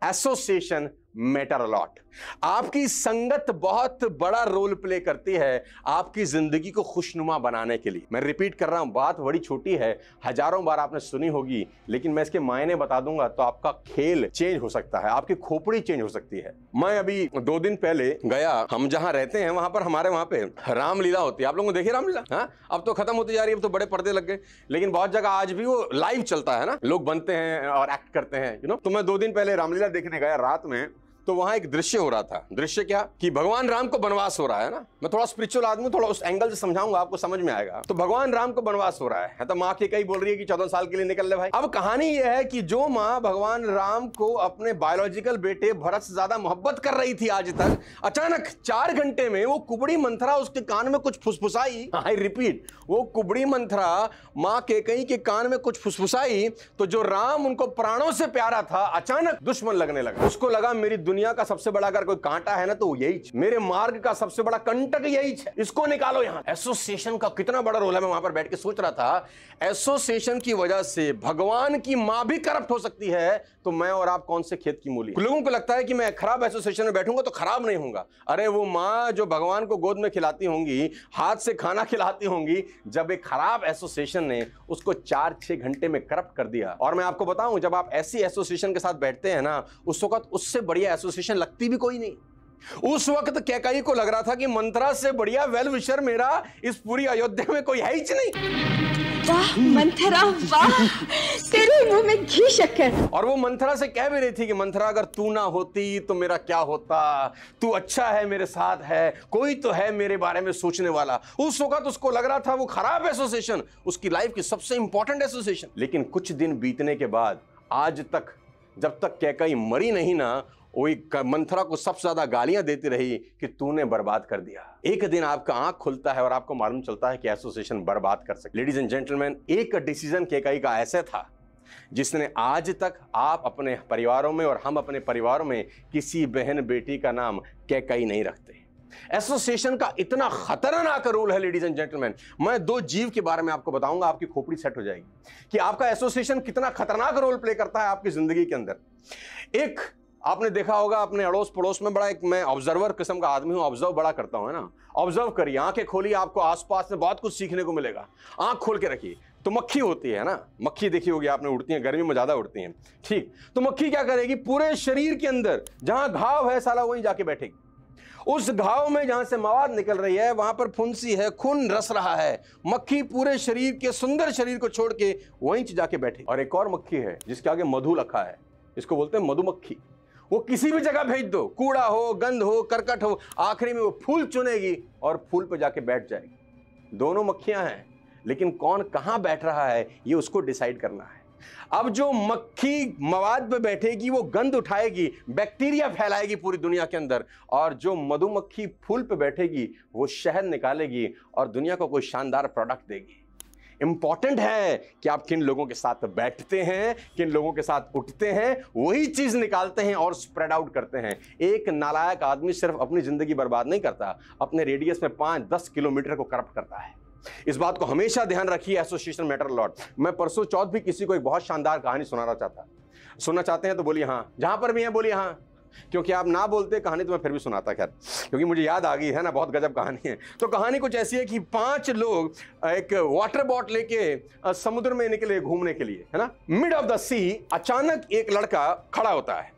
association matter a lot आपकी संगत बहुत बड़ा रोल प्ले करती है आपकी जिंदगी को खुशनुमा बनाने के लिए मैं रिपीट कर रहा हूं बात बड़ी छोटी है हजारों बार आपने सुनी होगी लेकिन मैं इसके मायने बता दूंगा तो आपका खेल चेंज हो सकता है आपकी खोपड़ी चेंज हो सकती है मैं अभी दो दिन पहले गया हम जहां रहते हैं वहां पर हमारे वहां पे रामलीला होती है आप लोगों को देखिए रामलीला हाँ अब तो खत्म होती जा रही है अब तो बड़े पर्दे लग गए लेकिन बहुत जगह आज भी वो लाइव चलता है ना लोग बनते हैं और एक्ट करते हैं यू नो तो मैं दो दिन पहले रामलीला देखने गया रात में तो वहां एक दृश्य हो रहा था दृश्य क्या कि भगवान राम को बनवास हो रहा है ना मैं थोड़ा स्पिरिचुअल आदमी थोड़ा उस एंगल से समझाऊंगा आपको समझ में आएगा तो भगवान राम को बनवास हो रहा है तो माँ की कई बोल रही है कि चौदह साल के लिए निकल ले भाई अब कहानी यह है कि जो माँ भगवान राम को अपने बायोलॉजिकल बेटे भरत से ज्यादा मोहब्बत कर रही थी आज तक अचानक चार घंटे में वो कुबड़ी मंथरा उसके कान में कुछ फुसफुसाई आई रिपीट वो कुबड़ी मंथरा माँ के कई के कान में कुछ फुसफुसाई तो जो राम उनको प्राणों से प्यारा था अचानक दुश्मन लगने लगा उसको लगा मेरी दुनिया दुनिया का सबसे बड़ा अगर कोई कांटा है ना तो यही मेरे मार्ग का सबसे बड़ा कंटक यही है इसको निकालो यहाँ एसोसिएशन का कितना बड़ा रोल है मैं वहां पर बैठ के सोच रहा था एसोसिएशन की वजह से भगवान की माँ भी करप्ट हो सकती है तो मैं और आप कौन से खेत की मूली लोगों को लगता है कि मैं खराब एसोसिएशन में बैठूंगा तो खराब नहीं होगा अरे वो माँ जो भगवान को गोद में खिलाती होंगी हाथ से खाना खिलाती होंगी जब एक खराब एसोसिएशन ने उसको चार छह घंटे में करप्ट कर दिया और मैं आपको बताऊं जब आप ऐसी एसोसिएशन के साथ बैठते हैं ना उस वक्त उससे बढ़िया एसोसिएशन एसोसिएशन लगती भी कोई नहीं उस वक्त कैकई को लग रहा था कि मंत्रा से बढ़िया वेल विशर मेरा इस पूरी अयोध्या में कोई है ही नहीं वाह मंथरा वाह तेरे मुंह में घी शक्कर और वो मंथरा से कह भी रही थी कि मंथरा अगर तू ना होती तो मेरा क्या होता तू अच्छा है मेरे साथ है कोई तो है मेरे बारे में सोचने वाला उस वक्त उसको लग रहा था वो खराब एसोसिएशन उसकी लाइफ की सबसे इंपॉर्टेंट एसोसिएशन लेकिन कुछ दिन बीतने के बाद आज तक जब तक कैकई मरी नहीं ना वही मंथरा को सबसे ज्यादा गालियां देती रही कि तूने बर्बाद कर दिया एक दिन आपका आंख खुलता है और आपको मालूम चलता है कि एसोसिएशन बर्बाद कर सके लेडीज एंड जेंटलमैन एक डिसीजन कई का ऐसे था जिसने आज तक आप अपने परिवारों में और हम अपने परिवारों में किसी बहन बेटी का नाम केकाई नहीं रखते एसोसिएशन का इतना खतरनाक रूल है लेडीज एंड जेंटलमैन मैं दो जीव के बारे में आपको बताऊंगा आपकी खोपड़ी सेट हो जाएगी कि आपका एसोसिएशन कितना खतरनाक रोल प्ले करता है आपकी जिंदगी के अंदर एक आपने देखा होगा अपने अड़ोस पड़ोस में बड़ा एक मैं ऑब्जर्वर किस्म का आदमी हूँ ऑब्जर्व बड़ा करता हूँ है ना ऑब्जर्व करिए आंखें खोली आपको आसपास में बहुत कुछ सीखने को मिलेगा आंख खोल के रखिए तो मक्खी होती है ना मक्खी देखी होगी आपने उड़ती है गर्मी में ज़्यादा उड़ती है ठीक तो मक्खी क्या करेगी पूरे शरीर के अंदर जहां घाव है साला वहीं जाके बैठेगी उस घाव में जहां से मवाद निकल रही है वहां पर फुंसी है खून रस रहा है मक्खी पूरे शरीर के सुंदर शरीर को छोड़ के वहीं जाके बैठे और एक और मक्खी है जिसके आगे मधु लखा है इसको बोलते हैं मधुमक्खी वो किसी भी जगह भेज दो कूड़ा हो गंध हो करकट हो आखिरी में वो फूल चुनेगी और फूल पर जाके बैठ जाएगी दोनों मक्खियां हैं लेकिन कौन कहाँ बैठ रहा है ये उसको डिसाइड करना है अब जो मक्खी मवाद पे बैठेगी वो गंद उठाएगी बैक्टीरिया फैलाएगी पूरी दुनिया के अंदर और जो मधुमक्खी फूल पे बैठेगी वो शहद निकालेगी और दुनिया को कोई शानदार प्रोडक्ट देगी इम्पॉर्टेंट है कि आप किन लोगों के साथ बैठते हैं किन लोगों के साथ उठते हैं वही चीज निकालते हैं और स्प्रेड आउट करते हैं एक नालायक आदमी सिर्फ अपनी जिंदगी बर्बाद नहीं करता अपने रेडियस में पाँच दस किलोमीटर को करप्ट करता है इस बात को हमेशा ध्यान रखिए एसोसिएशन मैटर लॉर्ड मैं परसों चौथ भी किसी को एक बहुत शानदार कहानी सुनाना चाहता सुनना चाहते हैं तो बोलिए हाँ जहां पर भी हैं बोलिए हाँ क्योंकि आप ना बोलते कहानी तो मैं फिर भी सुनाता खैर क्योंकि मुझे याद आ गई है ना बहुत गजब कहानी है तो कहानी कुछ ऐसी है कि पांच लोग एक वाटर बॉट लेके समुद्र में निकले घूमने के लिए है ना मिड ऑफ द सी अचानक एक लड़का खड़ा होता है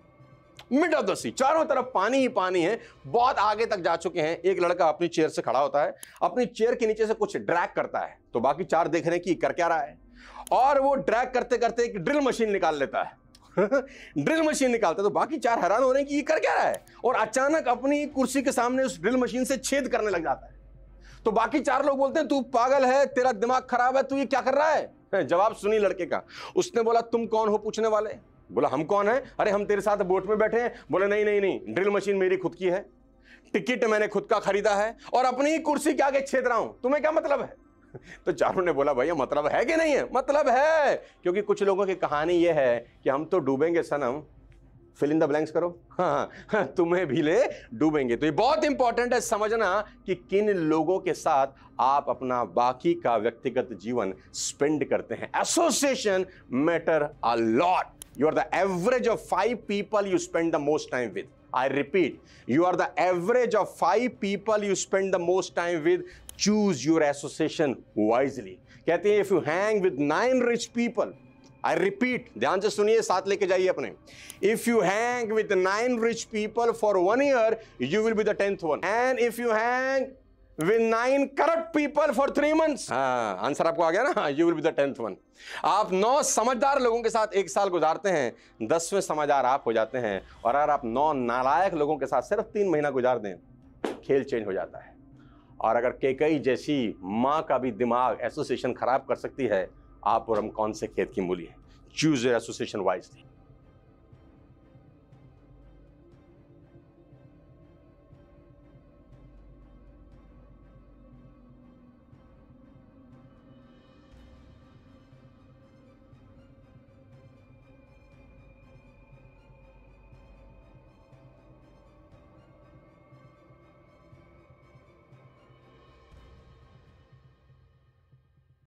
मिड ऑफ द सी चारों तरफ पानी ही पानी है बहुत आगे तक जा चुके हैं एक लड़का अपनी चेयर से खड़ा होता है अपनी चेयर के नीचे से कुछ ड्रैग करता है तो बाकी चार देख रहे हैं कि कर क्या रहा है और वो ड्रैग करते करते एक ड्रिल मशीन निकाल लेता है ड्रिल मशीन निकालता तो बाकी चार हैरान हो रहे हैं कि ये कर क्या रहा है और अचानक अपनी कुर्सी के सामने उस ड्रिल मशीन से छेद करने लग जाता है तो बाकी चार लोग बोलते हैं तू पागल है तेरा दिमाग खराब है तू ये क्या कर रहा है जवाब सुनी लड़के का उसने बोला तुम कौन हो पूछने वाले बोला हम कौन है अरे हम तेरे साथ बोट में बैठे हैं बोले नहीं नहीं नहीं ड्रिल मशीन मेरी खुद की है टिकट मैंने खुद का खरीदा है और अपनी कुर्सी के आगे छेद रहा हूं तुम्हें क्या मतलब है तो चारों ने बोला भैया मतलब है कि नहीं है मतलब है क्योंकि कुछ लोगों की कहानी यह है कि हम तो डूबेंगे सनम फिल इन द ब्लैंक्स करो हाँ, हाँ तुम्हें भी ले डूबेंगे तो ये बहुत इंपॉर्टेंट है समझना कि किन लोगों के साथ आप अपना बाकी का व्यक्तिगत जीवन स्पेंड करते हैं association matter a lot You are the average of five people you spend the most time with. I repeat, you are the average of five people you spend the most time with. Choose your association wisely. कहते हैं if you hang with nine rich people, I repeat, ध्यान से सुनिए साथ लेके जाइए अपने If you hang with nine rich people for one year, you will be the tenth one. And if you hang with nine corrupt people for three months answer आपको आ गया ना you will be the tenth one आप नौ समझदार लोगों के साथ एक साल गुजारते हैं दसवें समझदार आप हो जाते हैं और अगर आप नौ नालायक लोगों के साथ सिर्फ तीन महीना गुजार दें खेल चेंज हो जाता है और अगर केकई जैसी माँ का भी दिमाग एसोसिएशन खराब कर सकती है आप और हम कौन से खेत की मूली है चूज एसोसिएशन वाइज थी